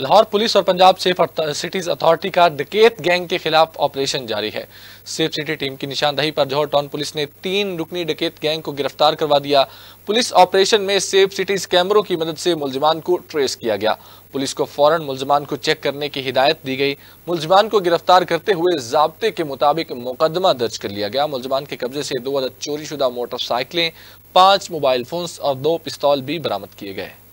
Lahore police और Punjab safe cities authority का डकेत gang के खिलाफ ऑपरेशन जारी है सेफ सिटी टीम की निशानदही पर जौहर टाउन पुलिस ने तीन रुकनी डकेत गैंग को गिरफ्तार करवा दिया पुलिस ऑपरेशन में सेफ सिटीज कैमरों की मदद से मुलजमान को ट्रेस किया गया पुलिस को फौरन मुलजमान को चेक करने की हिदायत दी गई मुलजमान को गिरफ्तार करते हुए जबते के मुताबिक मुकदमा दर्ज कर लिया गया मुलजमान के कब्जे से दो चोरीशुदा मोटरसाइकिलें पांच मोबाइल फोन्स और दो पिस्तौल भी बरामद किए गए